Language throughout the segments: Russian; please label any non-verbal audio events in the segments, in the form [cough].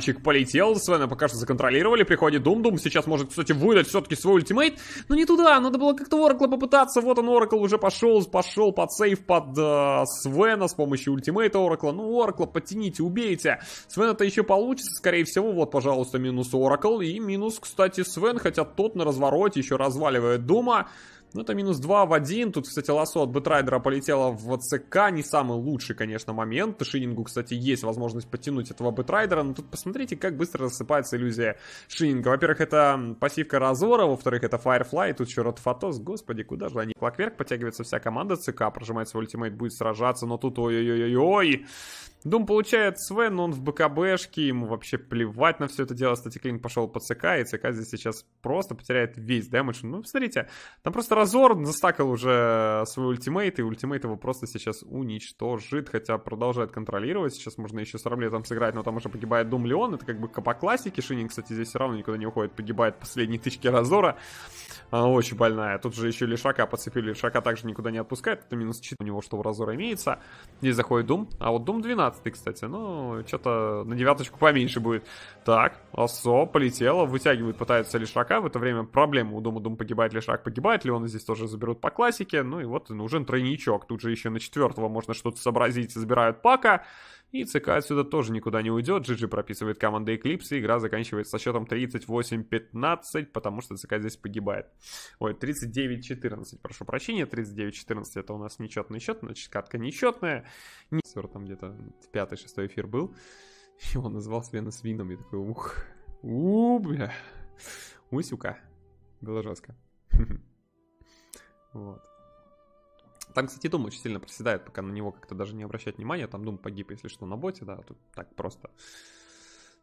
Чик полетел, Свена пока что законтролировали, приходит Дум-Дум, сейчас может, кстати, выдать все-таки свой ультимейт, но не туда, надо было как-то Оракла попытаться, вот он, Оракл уже пошел, пошел под сейв, под э, Свена с помощью ультимейта Оракла, ну, Оракла подтяните, убейте, Свен это еще получится, скорее всего, вот, пожалуйста, минус Оракл и минус, кстати, Свен, хотя тот на развороте еще разваливает Дума, ну, это минус 2 в 1. Тут, кстати, лосо от Бетрайдера полетело в ЦК. Не самый лучший, конечно, момент. Шинингу, кстати, есть возможность подтянуть этого Бетрайдера. Но тут посмотрите, как быстро рассыпается иллюзия Шининга. Во-первых, это пассивка Разора. Во-вторых, это Firefly. Тут еще Ротфотос. Господи, куда же они? Клакверк подтягивается вся команда ЦК. Прожимает свой ультимейт, будет сражаться. Но тут ой, ой-ой-ой-ой. Дум получает Свен, но он в БКБшке, ему вообще плевать на все это дело. Кстати, Клин пошел по ЦК, и ЦК здесь сейчас просто потеряет весь дэмэдж. Ну, посмотрите, там просто Разор застакал уже свой ультимейт, и ультимейт его просто сейчас уничтожит, хотя продолжает контролировать. Сейчас можно еще с Раблетом сыграть, но там уже погибает Дум Леон. Это как бы по классике. Шинин, кстати, здесь все равно никуда не уходит, погибает последние тычки Разора. Она очень больная. Тут же еще Лешака подцепили, Лешака также никуда не отпускает. Это минус 4 у него, что у Разора имеется. Здесь заходит Дум, а вот Дум 12 17 кстати. Ну, что-то на девяточку поменьше будет. Так, Лассо полетело, вытягивает, пытается Лишака. В это время проблема у Дума Дум погибает, Лишак погибает. ли он здесь тоже заберут по классике. Ну и вот ну, уже тройничок. Тут же еще на четвертого можно что-то сообразить. Забирают Пака. И ЦК отсюда тоже никуда не уйдет. Джиджи прописывает команды Эклипс, и игра заканчивается со счетом 38-15, потому что ЦК здесь погибает. Ой, 39-14, прошу прощения, 39-14 это у нас нечетный счет, значит, катка нечетная. Не... Там где-то пятый-шестой эфир был, и [laughs] он назвал Свена свином, я такой, ух, у, бля, усюка. Было жестко. [laughs] Вот. Там, кстати, Дум очень сильно проседает, пока на него как-то даже не обращать внимания. Там Дум погиб, если что, на боте, да, а тут так просто.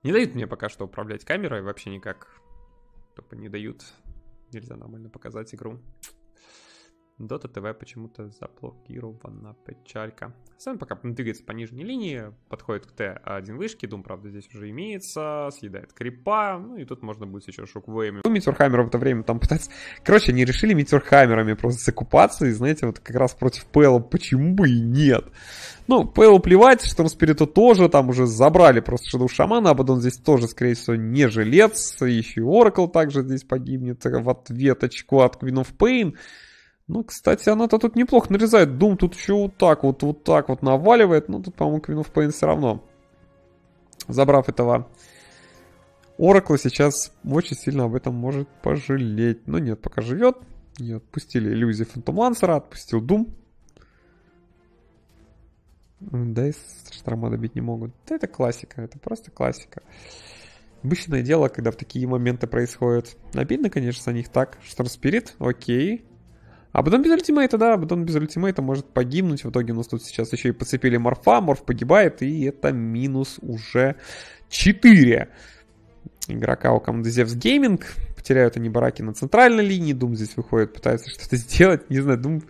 Не дают мне пока что управлять камерой вообще никак. только не дают. Нельзя нормально показать игру. Dota TV почему-то заблокирована печалька. Сэн пока двигается по нижней линии, подходит к Т1 вышки, Дум, правда, здесь уже имеется, съедает крипа, ну и тут можно будет еще шоквейми. Ну, Митюрхаймером в это время там пытаться... Короче, они решили Митюрхаймерами просто закупаться, и знаете, вот как раз против Пэла почему бы и нет. Ну, Пэлу плевать, что Спириту тоже там уже забрали просто Шедоу Шамана, Абадон здесь тоже, скорее всего, не жилец, еще и Оракл также здесь погибнет в ответочку от Queen of Pain. Ну, кстати, она-то тут неплохо нарезает. Дум тут еще вот так вот, вот так вот наваливает. Но ну, тут, по-моему, квинов of все равно. Забрав этого Оракла, сейчас очень сильно об этом может пожалеть. Но нет, пока живет. Не отпустили иллюзии Фантомансера, отпустил Дум. Да и шторма добить не могут. Да это классика, это просто классика. Обычное дело, когда в такие моменты происходят. Обидно, конечно, за них так. Шторм Спирит, окей. А потом без ультимейта, да, потом без ультимейта может погибнуть. В итоге у нас тут сейчас еще и подцепили морфа, морф погибает, и это минус уже 4 игрока у команды Зевс Гейминг. потеряют они бараки на центральной линии. Дум здесь выходит, пытается что-то [laughs] сделать. Не знаю, Дум... Doom